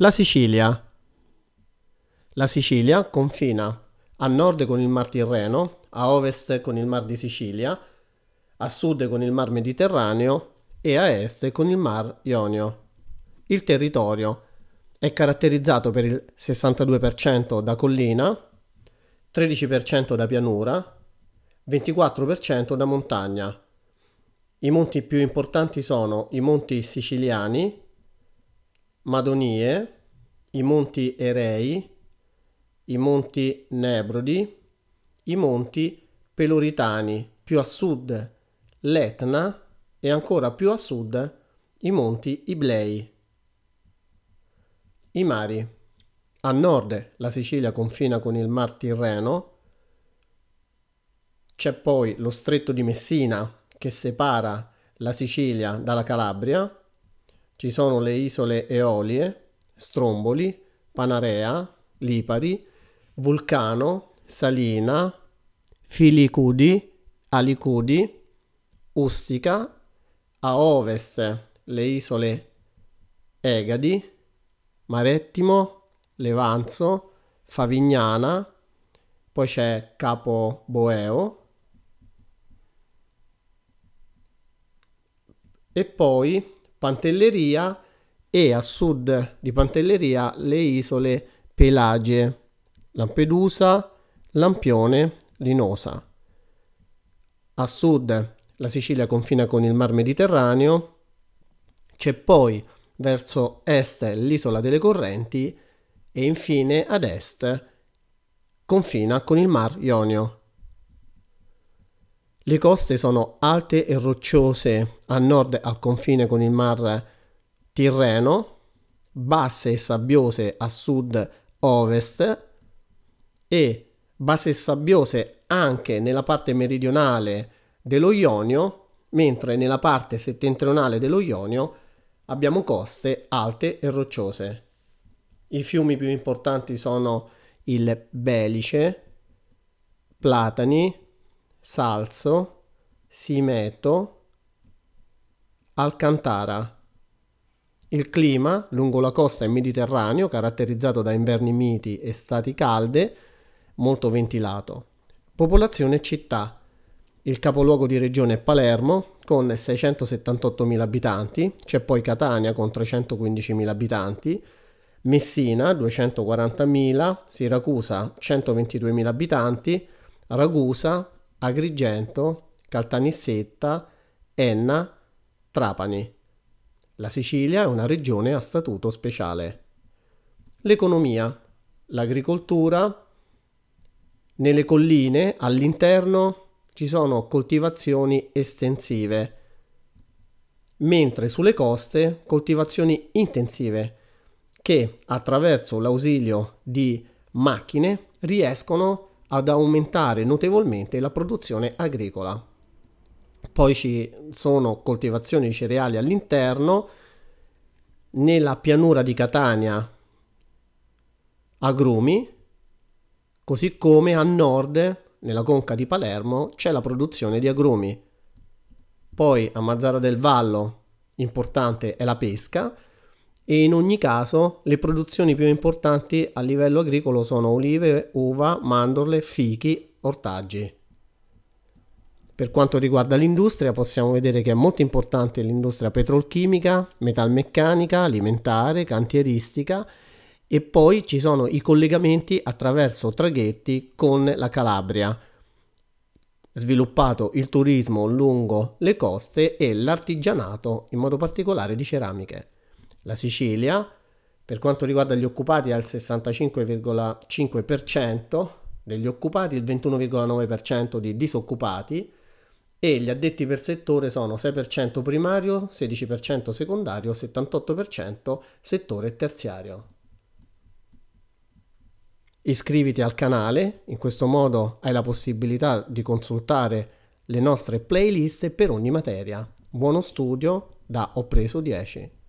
La Sicilia. La Sicilia confina a nord con il Mar Tirreno, a ovest con il Mar di Sicilia, a sud con il Mar Mediterraneo e a est con il Mar Ionio. Il territorio è caratterizzato per il 62% da collina, 13% da pianura, 24% da montagna. I monti più importanti sono i monti siciliani Madonie, i monti Erei, i monti Nebrodi, i monti Peloritani, più a sud l'Etna e ancora più a sud i monti Iblei. I mari. A nord la Sicilia confina con il Mar Tirreno, c'è poi lo stretto di Messina che separa la Sicilia dalla Calabria, ci sono le isole Eolie, Stromboli, Panarea, Lipari, Vulcano, Salina, Filicudi, Alicudi, Ustica, a ovest le isole Egadi, Marettimo, Levanzo, Favignana, poi c'è Capo Boeo e poi Pantelleria e a sud di Pantelleria le isole Pelagie, Lampedusa, Lampione, Linosa. A sud la Sicilia confina con il Mar Mediterraneo, c'è poi verso est l'isola delle correnti e infine ad est confina con il Mar Ionio. Le coste sono alte e rocciose a nord al confine con il mar Tirreno, basse e sabbiose a sud-ovest e basse e sabbiose anche nella parte meridionale dello Ionio, mentre nella parte settentrionale dello Ionio abbiamo coste alte e rocciose. I fiumi più importanti sono il Belice, Platani, Salso, Simeto, Alcantara. Il clima lungo la costa è mediterraneo, caratterizzato da inverni miti e stati calde, molto ventilato. Popolazione città. Il capoluogo di regione è Palermo con 678.000 abitanti, c'è poi Catania con 315.000 abitanti, Messina 240.000, Siracusa 122.000 abitanti, Ragusa Agrigento, Caltanissetta, Enna, Trapani. La Sicilia è una regione a statuto speciale. L'economia, l'agricoltura, nelle colline all'interno ci sono coltivazioni estensive, mentre sulle coste coltivazioni intensive che attraverso l'ausilio di macchine riescono a ad aumentare notevolmente la produzione agricola. Poi ci sono coltivazioni di cereali all'interno, nella pianura di Catania agrumi, così come a nord, nella conca di Palermo, c'è la produzione di agrumi. Poi a Mazzara del Vallo, importante è la pesca, e in ogni caso le produzioni più importanti a livello agricolo sono olive, uva, mandorle, fichi, ortaggi. Per quanto riguarda l'industria possiamo vedere che è molto importante l'industria petrolchimica, metalmeccanica, alimentare, cantieristica e poi ci sono i collegamenti attraverso traghetti con la Calabria. Sviluppato il turismo lungo le coste e l'artigianato, in modo particolare di ceramiche la Sicilia, per quanto riguarda gli occupati ha il 65,5% degli occupati, il 21,9% di disoccupati e gli addetti per settore sono 6% primario, 16% secondario, 78% settore terziario. Iscriviti al canale, in questo modo hai la possibilità di consultare le nostre playlist per ogni materia. Buono studio da Ho preso 10.